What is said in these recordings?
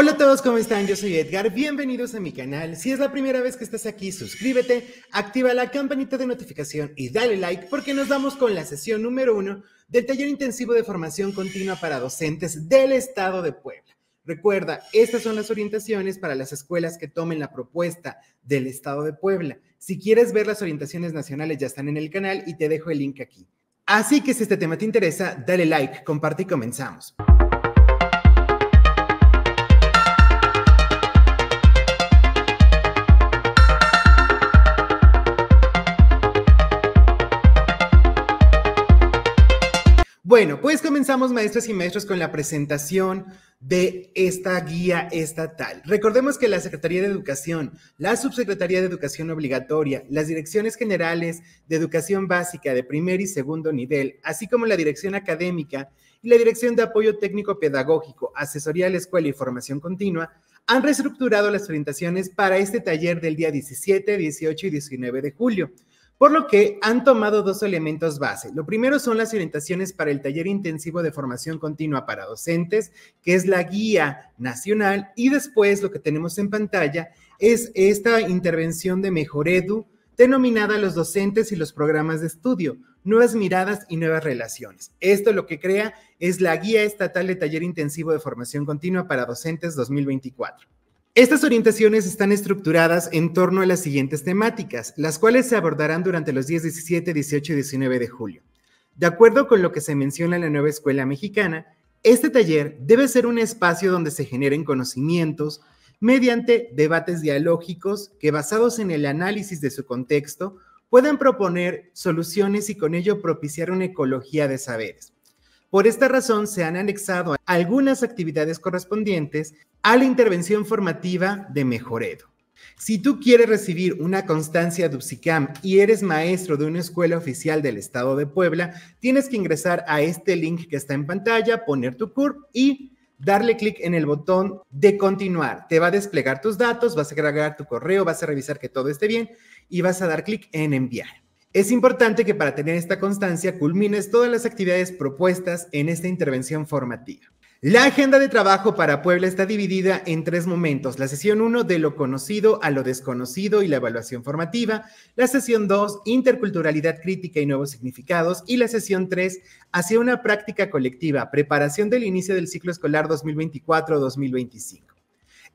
Hola a todos, ¿cómo están? Yo soy Edgar, bienvenidos a mi canal. Si es la primera vez que estás aquí, suscríbete, activa la campanita de notificación y dale like porque nos vamos con la sesión número uno del taller intensivo de formación continua para docentes del Estado de Puebla. Recuerda, estas son las orientaciones para las escuelas que tomen la propuesta del Estado de Puebla. Si quieres ver las orientaciones nacionales, ya están en el canal y te dejo el link aquí. Así que si este tema te interesa, dale like, comparte y comenzamos. Bueno, pues comenzamos, maestros y maestros, con la presentación de esta guía estatal. Recordemos que la Secretaría de Educación, la Subsecretaría de Educación Obligatoria, las Direcciones Generales de Educación Básica de primer y segundo nivel, así como la Dirección Académica y la Dirección de Apoyo Técnico Pedagógico, Asesoría a la Escuela y Formación Continua, han reestructurado las orientaciones para este taller del día 17, 18 y 19 de julio por lo que han tomado dos elementos base. Lo primero son las orientaciones para el taller intensivo de formación continua para docentes, que es la guía nacional, y después lo que tenemos en pantalla es esta intervención de Mejor Edu denominada Los docentes y los programas de estudio, nuevas miradas y nuevas relaciones. Esto lo que crea es la Guía Estatal de Taller Intensivo de Formación Continua para Docentes 2024. Estas orientaciones están estructuradas en torno a las siguientes temáticas, las cuales se abordarán durante los días 17, 18 y 19 de julio. De acuerdo con lo que se menciona en la nueva escuela mexicana, este taller debe ser un espacio donde se generen conocimientos mediante debates dialógicos que basados en el análisis de su contexto puedan proponer soluciones y con ello propiciar una ecología de saberes. Por esta razón se han anexado algunas actividades correspondientes a la intervención formativa de Mejoredo. Si tú quieres recibir una constancia de y eres maestro de una escuela oficial del Estado de Puebla, tienes que ingresar a este link que está en pantalla, poner tu CURP y darle clic en el botón de continuar. Te va a desplegar tus datos, vas a agregar tu correo, vas a revisar que todo esté bien y vas a dar clic en enviar. Es importante que para tener esta constancia culmines todas las actividades propuestas en esta intervención formativa. La agenda de trabajo para Puebla está dividida en tres momentos. La sesión 1 de lo conocido a lo desconocido y la evaluación formativa. La sesión 2, interculturalidad crítica y nuevos significados. Y la sesión 3, hacia una práctica colectiva, preparación del inicio del ciclo escolar 2024-2025.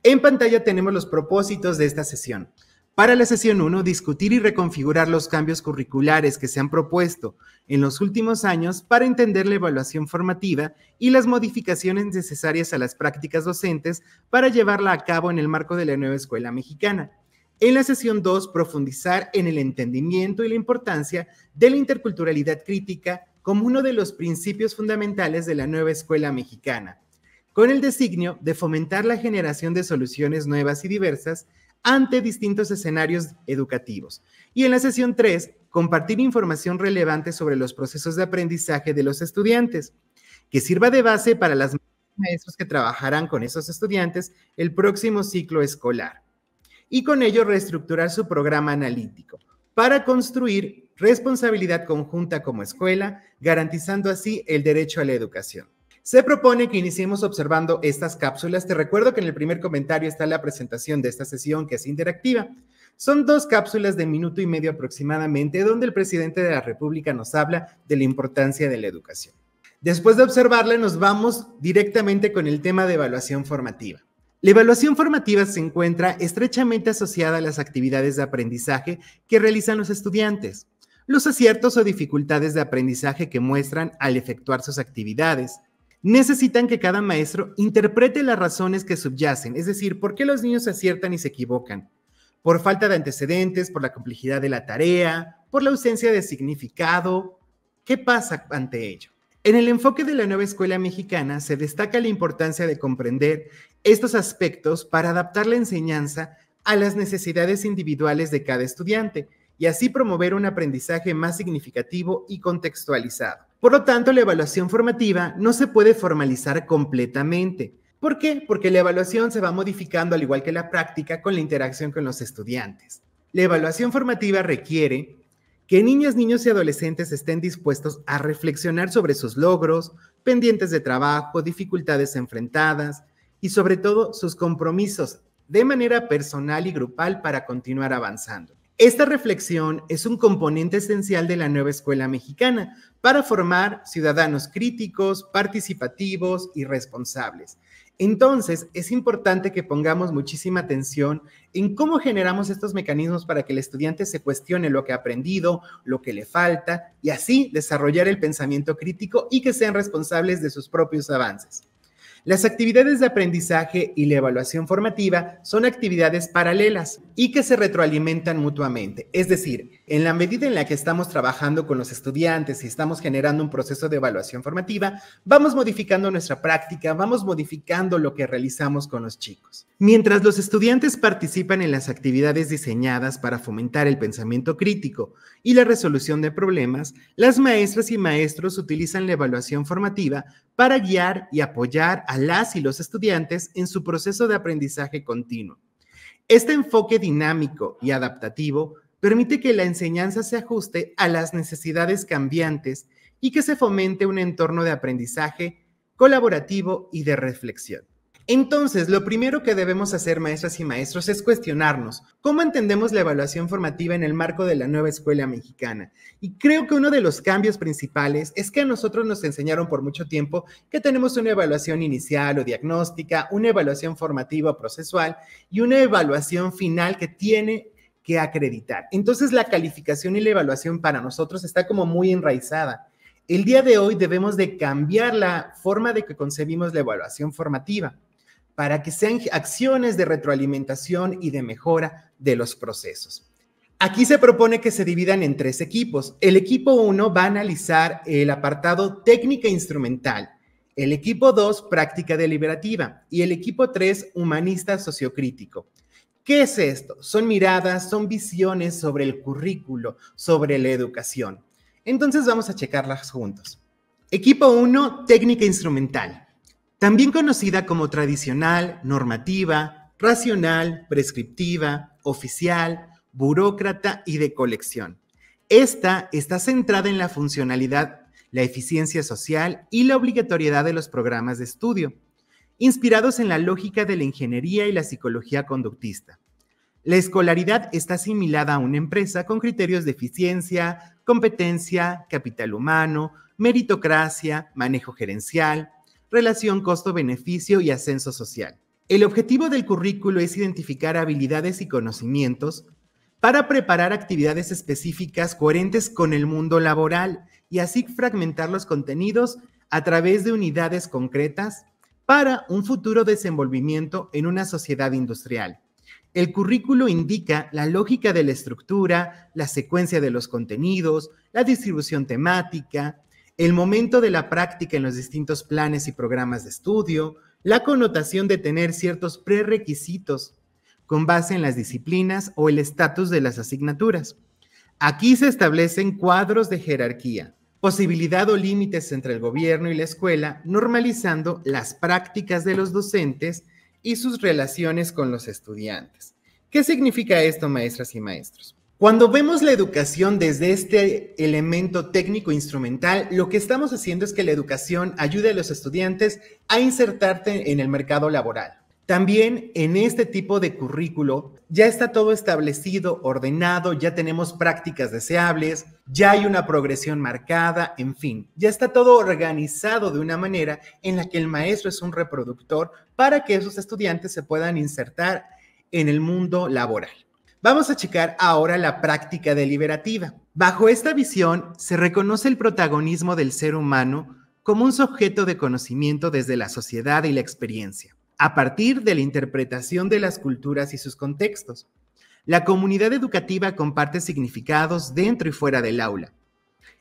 En pantalla tenemos los propósitos de esta sesión. Para la sesión 1, discutir y reconfigurar los cambios curriculares que se han propuesto en los últimos años para entender la evaluación formativa y las modificaciones necesarias a las prácticas docentes para llevarla a cabo en el marco de la nueva escuela mexicana. En la sesión 2, profundizar en el entendimiento y la importancia de la interculturalidad crítica como uno de los principios fundamentales de la nueva escuela mexicana, con el designio de fomentar la generación de soluciones nuevas y diversas ante distintos escenarios educativos. Y en la sesión 3, compartir información relevante sobre los procesos de aprendizaje de los estudiantes, que sirva de base para las maestros que trabajarán con esos estudiantes el próximo ciclo escolar. Y con ello reestructurar su programa analítico para construir responsabilidad conjunta como escuela, garantizando así el derecho a la educación. Se propone que iniciemos observando estas cápsulas. Te recuerdo que en el primer comentario está la presentación de esta sesión que es interactiva. Son dos cápsulas de minuto y medio aproximadamente donde el presidente de la República nos habla de la importancia de la educación. Después de observarla nos vamos directamente con el tema de evaluación formativa. La evaluación formativa se encuentra estrechamente asociada a las actividades de aprendizaje que realizan los estudiantes, los aciertos o dificultades de aprendizaje que muestran al efectuar sus actividades, necesitan que cada maestro interprete las razones que subyacen, es decir, por qué los niños aciertan y se equivocan. Por falta de antecedentes, por la complejidad de la tarea, por la ausencia de significado. ¿Qué pasa ante ello? En el enfoque de la nueva escuela mexicana se destaca la importancia de comprender estos aspectos para adaptar la enseñanza a las necesidades individuales de cada estudiante y así promover un aprendizaje más significativo y contextualizado. Por lo tanto, la evaluación formativa no se puede formalizar completamente. ¿Por qué? Porque la evaluación se va modificando al igual que la práctica con la interacción con los estudiantes. La evaluación formativa requiere que niñas, niños y adolescentes estén dispuestos a reflexionar sobre sus logros, pendientes de trabajo, dificultades enfrentadas y sobre todo sus compromisos de manera personal y grupal para continuar avanzando. Esta reflexión es un componente esencial de la nueva escuela mexicana para formar ciudadanos críticos, participativos y responsables. Entonces, es importante que pongamos muchísima atención en cómo generamos estos mecanismos para que el estudiante se cuestione lo que ha aprendido, lo que le falta, y así desarrollar el pensamiento crítico y que sean responsables de sus propios avances. Las actividades de aprendizaje y la evaluación formativa son actividades paralelas y que se retroalimentan mutuamente, es decir, en la medida en la que estamos trabajando con los estudiantes y estamos generando un proceso de evaluación formativa, vamos modificando nuestra práctica, vamos modificando lo que realizamos con los chicos. Mientras los estudiantes participan en las actividades diseñadas para fomentar el pensamiento crítico y la resolución de problemas, las maestras y maestros utilizan la evaluación formativa para guiar y apoyar a las y los estudiantes en su proceso de aprendizaje continuo. Este enfoque dinámico y adaptativo permite que la enseñanza se ajuste a las necesidades cambiantes y que se fomente un entorno de aprendizaje colaborativo y de reflexión. Entonces, lo primero que debemos hacer, maestras y maestros, es cuestionarnos cómo entendemos la evaluación formativa en el marco de la nueva escuela mexicana. Y creo que uno de los cambios principales es que a nosotros nos enseñaron por mucho tiempo que tenemos una evaluación inicial o diagnóstica, una evaluación formativa o procesual y una evaluación final que tiene que acreditar. Entonces la calificación y la evaluación para nosotros está como muy enraizada. El día de hoy debemos de cambiar la forma de que concebimos la evaluación formativa para que sean acciones de retroalimentación y de mejora de los procesos. Aquí se propone que se dividan en tres equipos. El equipo 1 va a analizar el apartado técnica instrumental, el equipo 2 práctica deliberativa y el equipo 3 humanista sociocrítico. ¿Qué es esto? Son miradas, son visiones sobre el currículo, sobre la educación. Entonces vamos a checarlas juntos. Equipo 1, técnica instrumental, también conocida como tradicional, normativa, racional, prescriptiva, oficial, burócrata y de colección. Esta está centrada en la funcionalidad, la eficiencia social y la obligatoriedad de los programas de estudio inspirados en la lógica de la ingeniería y la psicología conductista. La escolaridad está asimilada a una empresa con criterios de eficiencia, competencia, capital humano, meritocracia, manejo gerencial, relación costo-beneficio y ascenso social. El objetivo del currículo es identificar habilidades y conocimientos para preparar actividades específicas coherentes con el mundo laboral y así fragmentar los contenidos a través de unidades concretas para un futuro desenvolvimiento en una sociedad industrial. El currículo indica la lógica de la estructura, la secuencia de los contenidos, la distribución temática, el momento de la práctica en los distintos planes y programas de estudio, la connotación de tener ciertos prerequisitos con base en las disciplinas o el estatus de las asignaturas. Aquí se establecen cuadros de jerarquía, posibilidad o límites entre el gobierno y la escuela, normalizando las prácticas de los docentes y sus relaciones con los estudiantes. ¿Qué significa esto, maestras y maestros? Cuando vemos la educación desde este elemento técnico-instrumental, lo que estamos haciendo es que la educación ayude a los estudiantes a insertarse en el mercado laboral. También en este tipo de currículo ya está todo establecido, ordenado, ya tenemos prácticas deseables, ya hay una progresión marcada, en fin, ya está todo organizado de una manera en la que el maestro es un reproductor para que esos estudiantes se puedan insertar en el mundo laboral. Vamos a checar ahora la práctica deliberativa. Bajo esta visión se reconoce el protagonismo del ser humano como un sujeto de conocimiento desde la sociedad y la experiencia a partir de la interpretación de las culturas y sus contextos. La comunidad educativa comparte significados dentro y fuera del aula.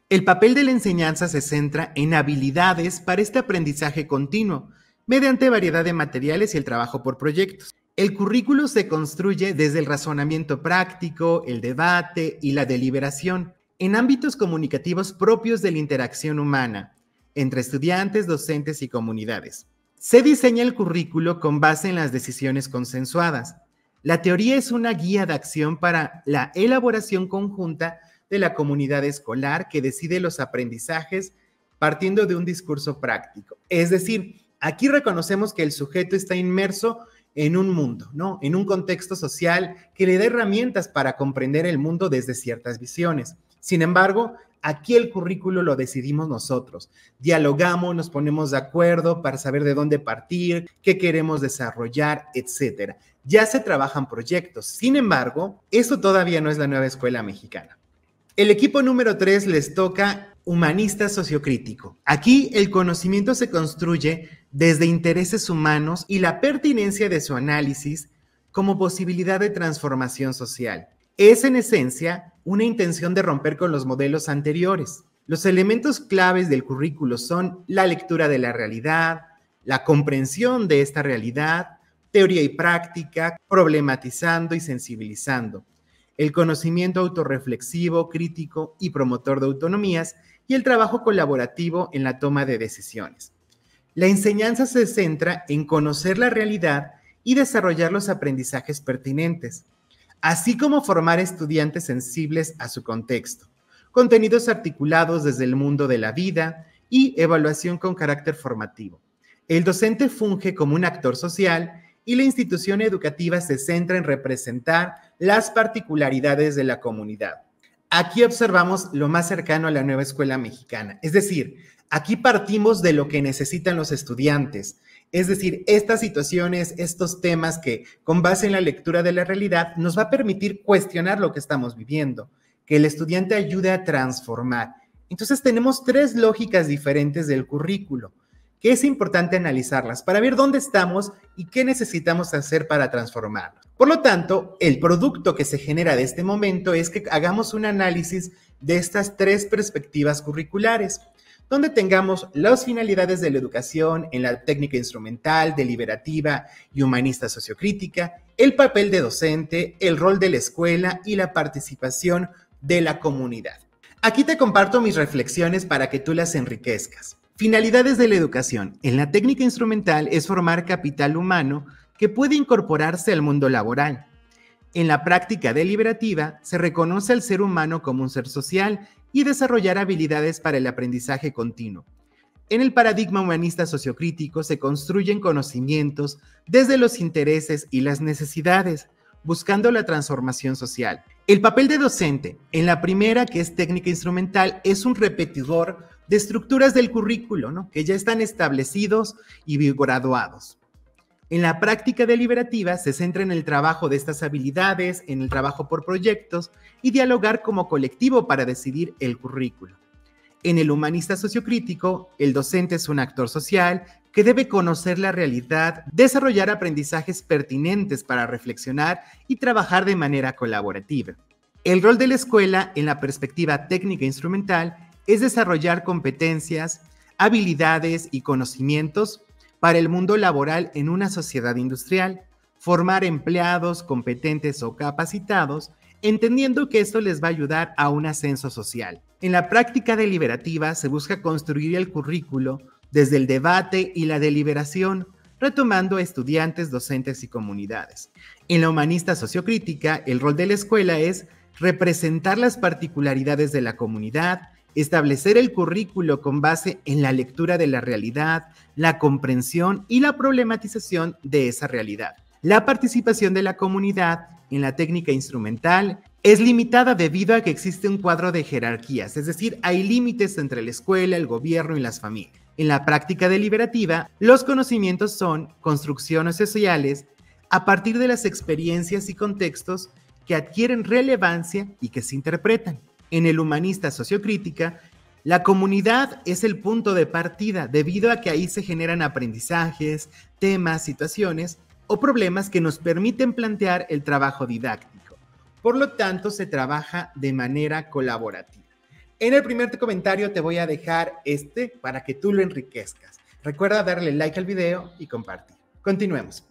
El papel de la enseñanza se centra en habilidades para este aprendizaje continuo, mediante variedad de materiales y el trabajo por proyectos. El currículo se construye desde el razonamiento práctico, el debate y la deliberación, en ámbitos comunicativos propios de la interacción humana, entre estudiantes, docentes y comunidades. Se diseña el currículo con base en las decisiones consensuadas. La teoría es una guía de acción para la elaboración conjunta de la comunidad escolar que decide los aprendizajes partiendo de un discurso práctico. Es decir, aquí reconocemos que el sujeto está inmerso en un mundo, ¿no? En un contexto social que le da herramientas para comprender el mundo desde ciertas visiones. Sin embargo, Aquí el currículo lo decidimos nosotros. Dialogamos, nos ponemos de acuerdo para saber de dónde partir, qué queremos desarrollar, etcétera. Ya se trabajan proyectos. Sin embargo, eso todavía no es la nueva escuela mexicana. El equipo número tres les toca humanista sociocrítico. Aquí el conocimiento se construye desde intereses humanos y la pertinencia de su análisis como posibilidad de transformación social es en esencia una intención de romper con los modelos anteriores. Los elementos claves del currículo son la lectura de la realidad, la comprensión de esta realidad, teoría y práctica, problematizando y sensibilizando, el conocimiento autorreflexivo, crítico y promotor de autonomías y el trabajo colaborativo en la toma de decisiones. La enseñanza se centra en conocer la realidad y desarrollar los aprendizajes pertinentes así como formar estudiantes sensibles a su contexto, contenidos articulados desde el mundo de la vida y evaluación con carácter formativo. El docente funge como un actor social y la institución educativa se centra en representar las particularidades de la comunidad. Aquí observamos lo más cercano a la nueva escuela mexicana, es decir, aquí partimos de lo que necesitan los estudiantes, es decir, estas situaciones, estos temas que con base en la lectura de la realidad nos va a permitir cuestionar lo que estamos viviendo, que el estudiante ayude a transformar. Entonces tenemos tres lógicas diferentes del currículo, que es importante analizarlas para ver dónde estamos y qué necesitamos hacer para transformarlo. Por lo tanto, el producto que se genera de este momento es que hagamos un análisis de estas tres perspectivas curriculares donde tengamos las finalidades de la educación en la técnica instrumental, deliberativa y humanista sociocrítica, el papel de docente, el rol de la escuela y la participación de la comunidad. Aquí te comparto mis reflexiones para que tú las enriquezcas. Finalidades de la educación. En la técnica instrumental es formar capital humano que puede incorporarse al mundo laboral. En la práctica deliberativa se reconoce al ser humano como un ser social y desarrollar habilidades para el aprendizaje continuo. En el paradigma humanista sociocrítico se construyen conocimientos desde los intereses y las necesidades, buscando la transformación social. El papel de docente, en la primera que es técnica instrumental, es un repetidor de estructuras del currículo, que ya están establecidos y graduados. En la práctica deliberativa se centra en el trabajo de estas habilidades, en el trabajo por proyectos y dialogar como colectivo para decidir el currículo. En el humanista sociocrítico, el docente es un actor social que debe conocer la realidad, desarrollar aprendizajes pertinentes para reflexionar y trabajar de manera colaborativa. El rol de la escuela en la perspectiva técnica e instrumental es desarrollar competencias, habilidades y conocimientos para el mundo laboral en una sociedad industrial, formar empleados competentes o capacitados, entendiendo que esto les va a ayudar a un ascenso social. En la práctica deliberativa se busca construir el currículo desde el debate y la deliberación, retomando a estudiantes, docentes y comunidades. En la humanista sociocrítica, el rol de la escuela es representar las particularidades de la comunidad, establecer el currículo con base en la lectura de la realidad, la comprensión y la problematización de esa realidad. La participación de la comunidad en la técnica instrumental es limitada debido a que existe un cuadro de jerarquías, es decir, hay límites entre la escuela, el gobierno y las familias. En la práctica deliberativa, los conocimientos son construcciones sociales a partir de las experiencias y contextos que adquieren relevancia y que se interpretan en el humanista sociocrítica, la comunidad es el punto de partida debido a que ahí se generan aprendizajes, temas, situaciones o problemas que nos permiten plantear el trabajo didáctico. Por lo tanto, se trabaja de manera colaborativa. En el primer comentario te voy a dejar este para que tú lo enriquezcas. Recuerda darle like al video y compartir. Continuemos.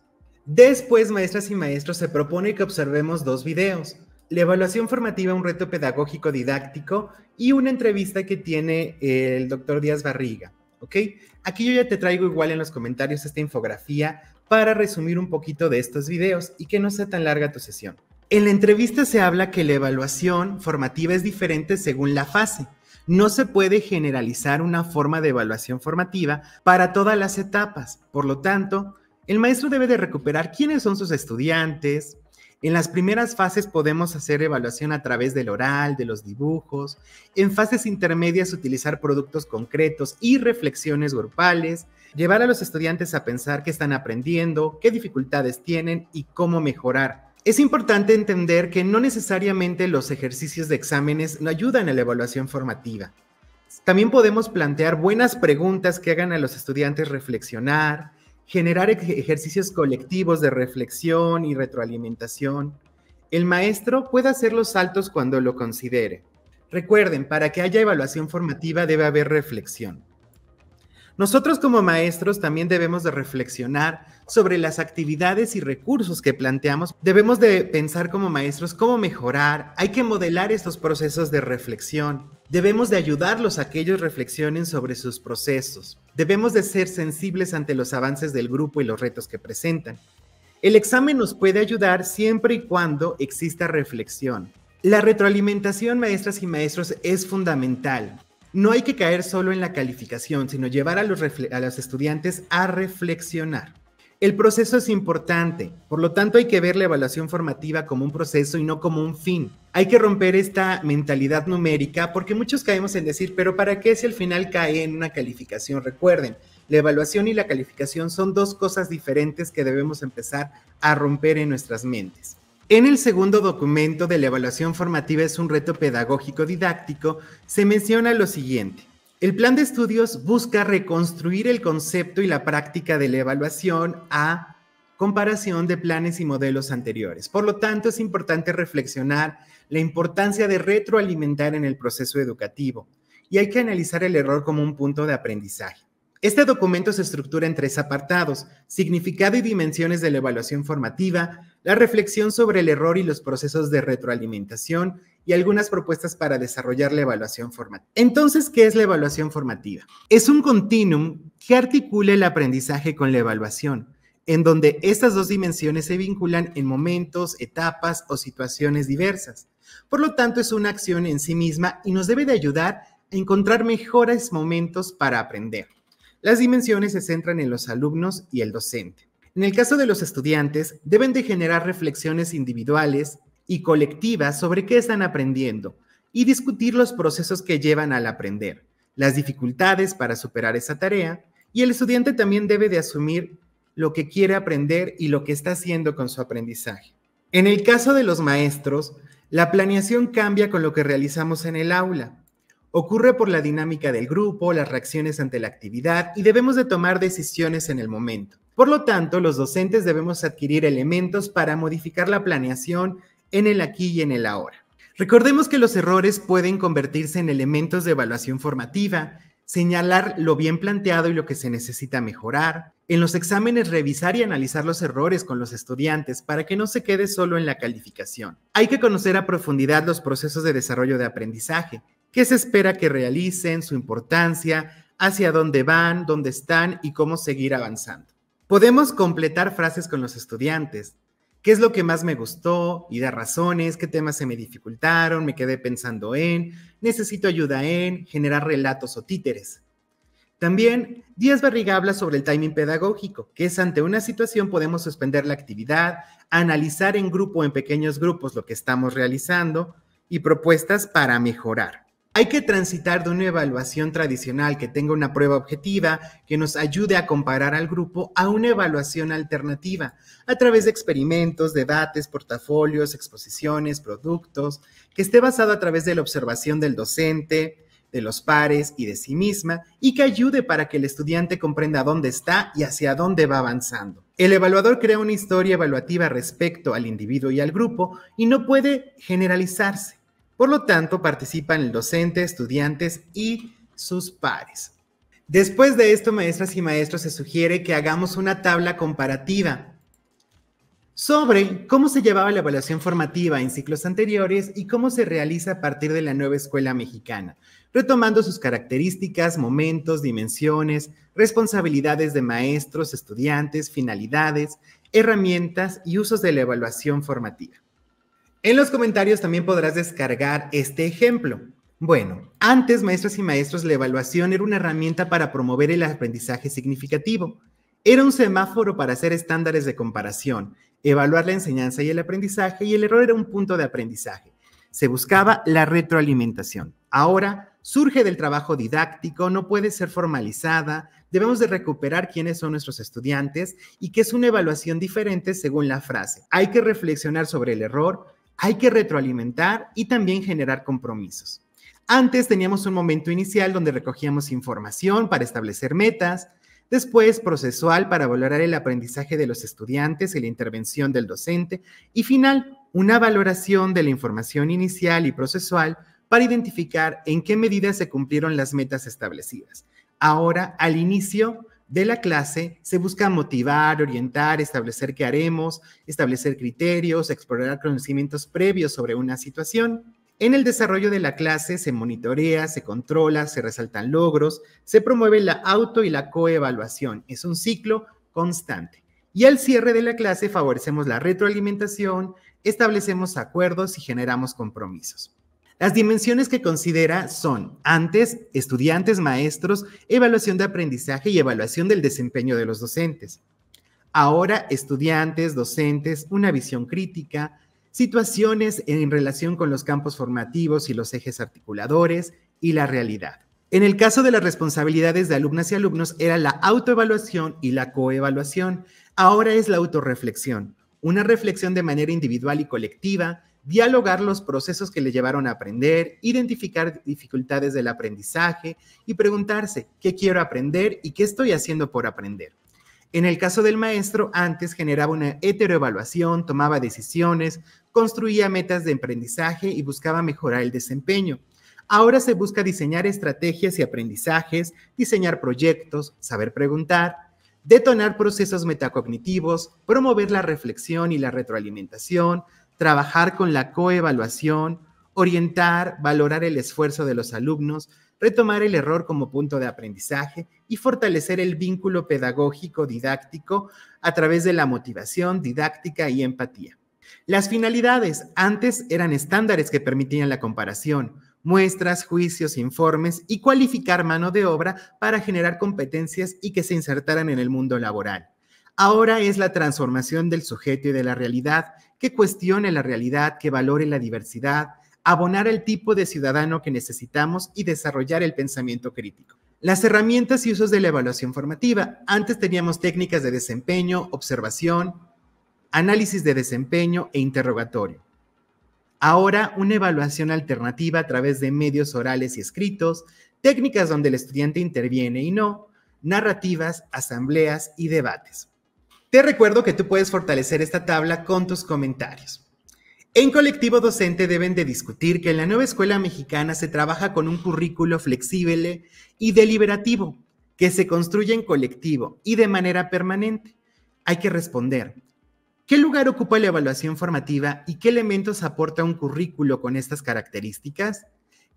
Después, maestras y maestros, se propone que observemos dos videos la evaluación formativa, un reto pedagógico didáctico y una entrevista que tiene el doctor Díaz Barriga. ¿Ok? Aquí yo ya te traigo igual en los comentarios esta infografía para resumir un poquito de estos videos y que no sea tan larga tu sesión. En la entrevista se habla que la evaluación formativa es diferente según la fase. No se puede generalizar una forma de evaluación formativa para todas las etapas. Por lo tanto, el maestro debe de recuperar quiénes son sus estudiantes, en las primeras fases podemos hacer evaluación a través del oral, de los dibujos. En fases intermedias utilizar productos concretos y reflexiones grupales. Llevar a los estudiantes a pensar qué están aprendiendo, qué dificultades tienen y cómo mejorar. Es importante entender que no necesariamente los ejercicios de exámenes no ayudan a la evaluación formativa. También podemos plantear buenas preguntas que hagan a los estudiantes reflexionar, generar ejercicios colectivos de reflexión y retroalimentación. El maestro puede hacer los saltos cuando lo considere. Recuerden, para que haya evaluación formativa debe haber reflexión. Nosotros como maestros también debemos de reflexionar sobre las actividades y recursos que planteamos. Debemos de pensar como maestros cómo mejorar. Hay que modelar estos procesos de reflexión. Debemos de ayudarlos a que ellos reflexionen sobre sus procesos. Debemos de ser sensibles ante los avances del grupo y los retos que presentan. El examen nos puede ayudar siempre y cuando exista reflexión. La retroalimentación, maestras y maestros, es fundamental. No hay que caer solo en la calificación, sino llevar a los estudiantes a reflexionar. El proceso es importante, por lo tanto hay que ver la evaluación formativa como un proceso y no como un fin. Hay que romper esta mentalidad numérica porque muchos caemos en decir, pero ¿para qué si al final cae en una calificación? Recuerden, la evaluación y la calificación son dos cosas diferentes que debemos empezar a romper en nuestras mentes. En el segundo documento de la evaluación formativa es un reto pedagógico didáctico, se menciona lo siguiente. El plan de estudios busca reconstruir el concepto y la práctica de la evaluación a comparación de planes y modelos anteriores. Por lo tanto, es importante reflexionar la importancia de retroalimentar en el proceso educativo y hay que analizar el error como un punto de aprendizaje. Este documento se estructura en tres apartados, significado y dimensiones de la evaluación formativa, la reflexión sobre el error y los procesos de retroalimentación y algunas propuestas para desarrollar la evaluación formativa. Entonces, ¿qué es la evaluación formativa? Es un continuum que articula el aprendizaje con la evaluación, en donde estas dos dimensiones se vinculan en momentos, etapas o situaciones diversas. Por lo tanto, es una acción en sí misma y nos debe de ayudar a encontrar mejores momentos para aprender. Las dimensiones se centran en los alumnos y el docente. En el caso de los estudiantes, deben de generar reflexiones individuales y colectivas sobre qué están aprendiendo y discutir los procesos que llevan al aprender, las dificultades para superar esa tarea y el estudiante también debe de asumir lo que quiere aprender y lo que está haciendo con su aprendizaje. En el caso de los maestros, la planeación cambia con lo que realizamos en el aula. Ocurre por la dinámica del grupo, las reacciones ante la actividad y debemos de tomar decisiones en el momento. Por lo tanto, los docentes debemos adquirir elementos para modificar la planeación en el aquí y en el ahora. Recordemos que los errores pueden convertirse en elementos de evaluación formativa, señalar lo bien planteado y lo que se necesita mejorar, en los exámenes revisar y analizar los errores con los estudiantes para que no se quede solo en la calificación. Hay que conocer a profundidad los procesos de desarrollo de aprendizaje, qué se espera que realicen, su importancia, hacia dónde van, dónde están y cómo seguir avanzando. Podemos completar frases con los estudiantes. ¿Qué es lo que más me gustó? Y dar razones, qué temas se me dificultaron, me quedé pensando en, necesito ayuda en, generar relatos o títeres. También, Díaz Barriga habla sobre el timing pedagógico, que es ante una situación podemos suspender la actividad, analizar en grupo o en pequeños grupos lo que estamos realizando y propuestas para mejorar. Hay que transitar de una evaluación tradicional que tenga una prueba objetiva, que nos ayude a comparar al grupo, a una evaluación alternativa, a través de experimentos, debates, portafolios, exposiciones, productos, que esté basado a través de la observación del docente, de los pares y de sí misma, y que ayude para que el estudiante comprenda dónde está y hacia dónde va avanzando. El evaluador crea una historia evaluativa respecto al individuo y al grupo y no puede generalizarse. Por lo tanto, participan el docente, estudiantes y sus pares. Después de esto, maestras y maestros, se sugiere que hagamos una tabla comparativa sobre cómo se llevaba la evaluación formativa en ciclos anteriores y cómo se realiza a partir de la nueva escuela mexicana, retomando sus características, momentos, dimensiones, responsabilidades de maestros, estudiantes, finalidades, herramientas y usos de la evaluación formativa. En los comentarios también podrás descargar este ejemplo. Bueno, antes, maestras y maestros, la evaluación era una herramienta para promover el aprendizaje significativo. Era un semáforo para hacer estándares de comparación, evaluar la enseñanza y el aprendizaje, y el error era un punto de aprendizaje. Se buscaba la retroalimentación. Ahora surge del trabajo didáctico, no puede ser formalizada, debemos de recuperar quiénes son nuestros estudiantes y que es una evaluación diferente según la frase. Hay que reflexionar sobre el error, hay que retroalimentar y también generar compromisos. Antes teníamos un momento inicial donde recogíamos información para establecer metas, después procesual para valorar el aprendizaje de los estudiantes y la intervención del docente, y final, una valoración de la información inicial y procesual para identificar en qué medida se cumplieron las metas establecidas. Ahora, al inicio, de la clase se busca motivar, orientar, establecer qué haremos, establecer criterios, explorar conocimientos previos sobre una situación. En el desarrollo de la clase se monitorea, se controla, se resaltan logros, se promueve la auto y la coevaluación. Es un ciclo constante. Y al cierre de la clase favorecemos la retroalimentación, establecemos acuerdos y generamos compromisos. Las dimensiones que considera son antes, estudiantes, maestros, evaluación de aprendizaje y evaluación del desempeño de los docentes. Ahora, estudiantes, docentes, una visión crítica, situaciones en relación con los campos formativos y los ejes articuladores y la realidad. En el caso de las responsabilidades de alumnas y alumnos era la autoevaluación y la coevaluación. Ahora es la autorreflexión, una reflexión de manera individual y colectiva dialogar los procesos que le llevaron a aprender, identificar dificultades del aprendizaje y preguntarse qué quiero aprender y qué estoy haciendo por aprender. En el caso del maestro, antes generaba una heteroevaluación, tomaba decisiones, construía metas de aprendizaje y buscaba mejorar el desempeño. Ahora se busca diseñar estrategias y aprendizajes, diseñar proyectos, saber preguntar, detonar procesos metacognitivos, promover la reflexión y la retroalimentación, trabajar con la coevaluación, orientar, valorar el esfuerzo de los alumnos, retomar el error como punto de aprendizaje y fortalecer el vínculo pedagógico didáctico a través de la motivación, didáctica y empatía. Las finalidades antes eran estándares que permitían la comparación, muestras, juicios, informes y cualificar mano de obra para generar competencias y que se insertaran en el mundo laboral. Ahora es la transformación del sujeto y de la realidad que cuestione la realidad, que valore la diversidad, abonar el tipo de ciudadano que necesitamos y desarrollar el pensamiento crítico. Las herramientas y usos de la evaluación formativa. Antes teníamos técnicas de desempeño, observación, análisis de desempeño e interrogatorio. Ahora una evaluación alternativa a través de medios orales y escritos, técnicas donde el estudiante interviene y no, narrativas, asambleas y debates. Te recuerdo que tú puedes fortalecer esta tabla con tus comentarios. En colectivo docente deben de discutir que en la nueva escuela mexicana se trabaja con un currículo flexible y deliberativo, que se construye en colectivo y de manera permanente. Hay que responder, ¿qué lugar ocupa la evaluación formativa y qué elementos aporta un currículo con estas características?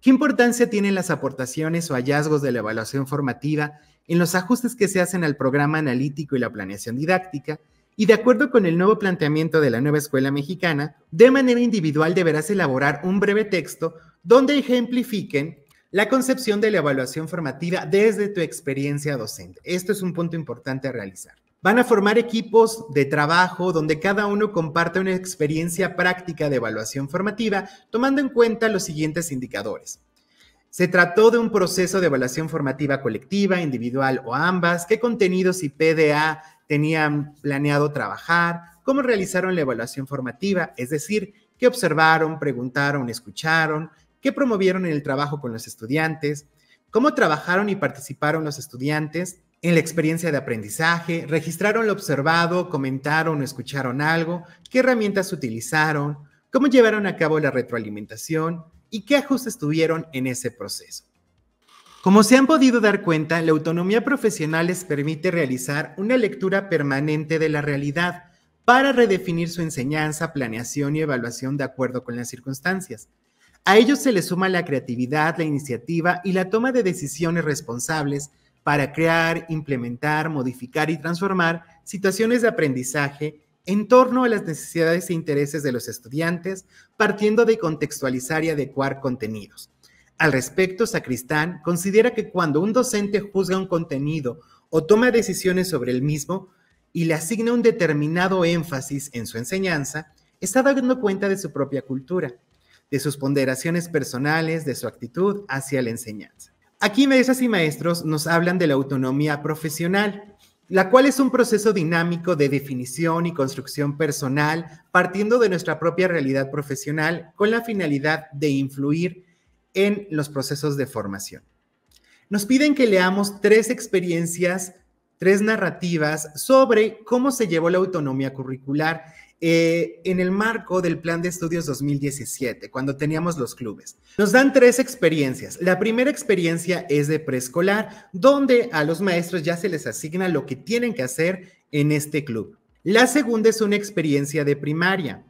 ¿Qué importancia tienen las aportaciones o hallazgos de la evaluación formativa en los ajustes que se hacen al programa analítico y la planeación didáctica, y de acuerdo con el nuevo planteamiento de la nueva escuela mexicana, de manera individual deberás elaborar un breve texto donde ejemplifiquen la concepción de la evaluación formativa desde tu experiencia docente. Esto es un punto importante a realizar. Van a formar equipos de trabajo donde cada uno comparte una experiencia práctica de evaluación formativa tomando en cuenta los siguientes indicadores. Se trató de un proceso de evaluación formativa colectiva, individual o ambas, qué contenidos y PDA tenían planeado trabajar, cómo realizaron la evaluación formativa, es decir, qué observaron, preguntaron, escucharon, qué promovieron en el trabajo con los estudiantes, cómo trabajaron y participaron los estudiantes en la experiencia de aprendizaje, registraron lo observado, comentaron o escucharon algo, qué herramientas utilizaron, cómo llevaron a cabo la retroalimentación, y qué ajustes tuvieron en ese proceso. Como se han podido dar cuenta, la autonomía profesional les permite realizar una lectura permanente de la realidad para redefinir su enseñanza, planeación y evaluación de acuerdo con las circunstancias. A ellos se le suma la creatividad, la iniciativa y la toma de decisiones responsables para crear, implementar, modificar y transformar situaciones de aprendizaje en torno a las necesidades e intereses de los estudiantes, partiendo de contextualizar y adecuar contenidos. Al respecto, Sacristán considera que cuando un docente juzga un contenido o toma decisiones sobre el mismo y le asigna un determinado énfasis en su enseñanza, está dando cuenta de su propia cultura, de sus ponderaciones personales, de su actitud hacia la enseñanza. Aquí maestras y maestros nos hablan de la autonomía profesional, la cual es un proceso dinámico de definición y construcción personal partiendo de nuestra propia realidad profesional con la finalidad de influir en los procesos de formación. Nos piden que leamos tres experiencias, tres narrativas sobre cómo se llevó la autonomía curricular eh, en el marco del Plan de Estudios 2017, cuando teníamos los clubes. Nos dan tres experiencias. La primera experiencia es de preescolar, donde a los maestros ya se les asigna lo que tienen que hacer en este club. La segunda es una experiencia de primaria,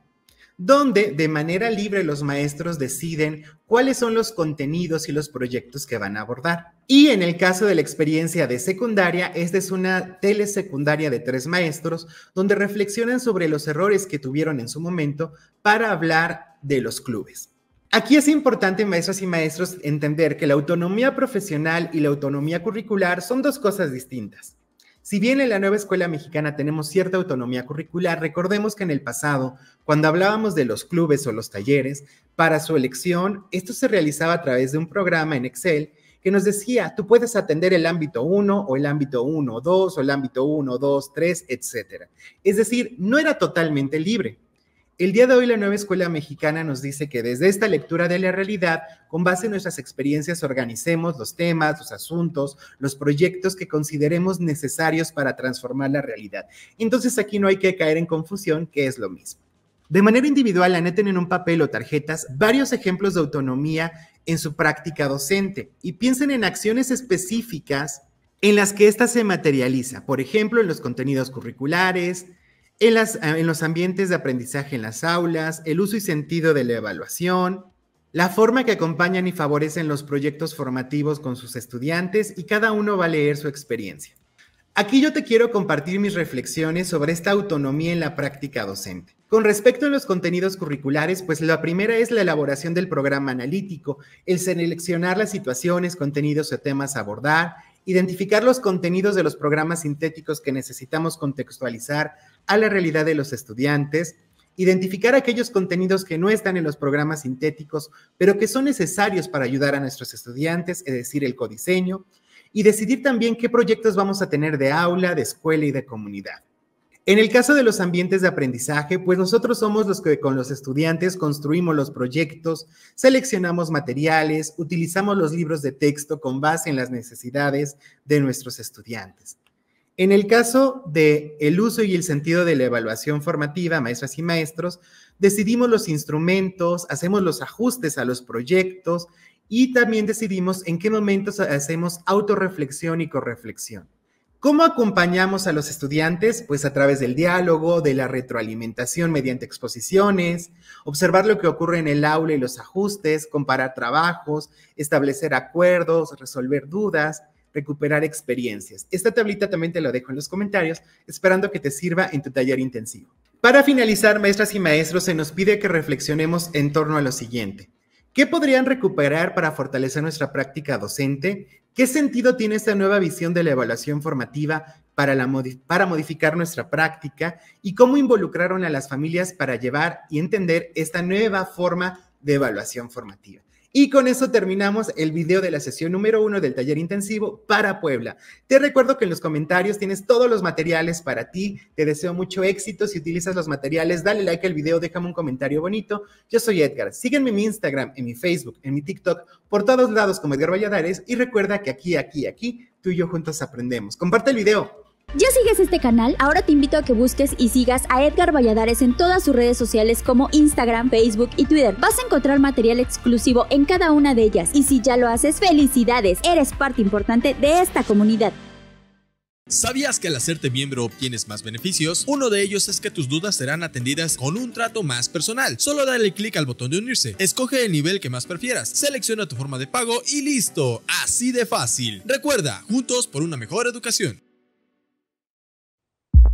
donde de manera libre los maestros deciden cuáles son los contenidos y los proyectos que van a abordar. Y en el caso de la experiencia de secundaria, esta es una telesecundaria de tres maestros donde reflexionan sobre los errores que tuvieron en su momento para hablar de los clubes. Aquí es importante, maestros y maestros, entender que la autonomía profesional y la autonomía curricular son dos cosas distintas. Si bien en la nueva escuela mexicana tenemos cierta autonomía curricular, recordemos que en el pasado, cuando hablábamos de los clubes o los talleres, para su elección, esto se realizaba a través de un programa en Excel que nos decía, tú puedes atender el ámbito 1 o el ámbito 1, 2 o el ámbito 1, 2, 3, etc. Es decir, no era totalmente libre. El día de hoy la nueva escuela mexicana nos dice que desde esta lectura de la realidad, con base en nuestras experiencias, organicemos los temas, los asuntos, los proyectos que consideremos necesarios para transformar la realidad. Entonces aquí no hay que caer en confusión, que es lo mismo. De manera individual, anoten en un papel o tarjetas varios ejemplos de autonomía en su práctica docente y piensen en acciones específicas en las que ésta se materializa, por ejemplo, en los contenidos curriculares, eh, en, los ambientes de aprendizaje en las aulas, el uso y sentido de la evaluación, la forma que acompañan y favorecen los proyectos formativos con sus estudiantes y cada uno va a leer su experiencia. Aquí yo te quiero compartir mis reflexiones sobre esta autonomía en la práctica docente. Con respecto a los contenidos curriculares, pues la primera es la elaboración del programa analítico, el seleccionar las situaciones, contenidos o temas a abordar, identificar los contenidos de los programas sintéticos que necesitamos contextualizar a la realidad de los estudiantes, identificar aquellos contenidos que no están en los programas sintéticos, pero que son necesarios para ayudar a nuestros estudiantes, es decir, el codiseño, y decidir también qué proyectos vamos a tener de aula, de escuela y de comunidad. En el caso de los ambientes de aprendizaje, pues nosotros somos los que con los estudiantes construimos los proyectos, seleccionamos materiales, utilizamos los libros de texto con base en las necesidades de nuestros estudiantes. En el caso de uso y el sentido de la evaluación formativa, maestras y maestros, decidimos los instrumentos, hacemos los ajustes a los proyectos y también decidimos en qué momentos hacemos autorreflexión y correflexión. ¿Cómo acompañamos a los estudiantes? Pues a través del diálogo, de la retroalimentación mediante exposiciones, observar lo que ocurre en el aula y los ajustes, comparar trabajos, establecer acuerdos, resolver dudas, recuperar experiencias. Esta tablita también te la dejo en los comentarios, esperando que te sirva en tu taller intensivo. Para finalizar, maestras y maestros, se nos pide que reflexionemos en torno a lo siguiente. ¿Qué podrían recuperar para fortalecer nuestra práctica docente? ¿Qué sentido tiene esta nueva visión de la evaluación formativa para, para modificar nuestra práctica? ¿Y cómo involucraron a las familias para llevar y entender esta nueva forma de evaluación formativa? Y con eso terminamos el video de la sesión número uno del taller intensivo para Puebla. Te recuerdo que en los comentarios tienes todos los materiales para ti. Te deseo mucho éxito. Si utilizas los materiales, dale like al video, déjame un comentario bonito. Yo soy Edgar. Sígueme en mi Instagram, en mi Facebook, en mi TikTok, por todos lados como Edgar Valladares. Y recuerda que aquí, aquí, aquí, tú y yo juntos aprendemos. Comparte el video. ¿Ya sigues este canal? Ahora te invito a que busques y sigas a Edgar Valladares en todas sus redes sociales como Instagram, Facebook y Twitter. Vas a encontrar material exclusivo en cada una de ellas y si ya lo haces, felicidades, eres parte importante de esta comunidad. ¿Sabías que al hacerte miembro obtienes más beneficios? Uno de ellos es que tus dudas serán atendidas con un trato más personal. Solo dale clic al botón de unirse, escoge el nivel que más prefieras, selecciona tu forma de pago y listo, así de fácil. Recuerda, juntos por una mejor educación.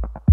Thank you.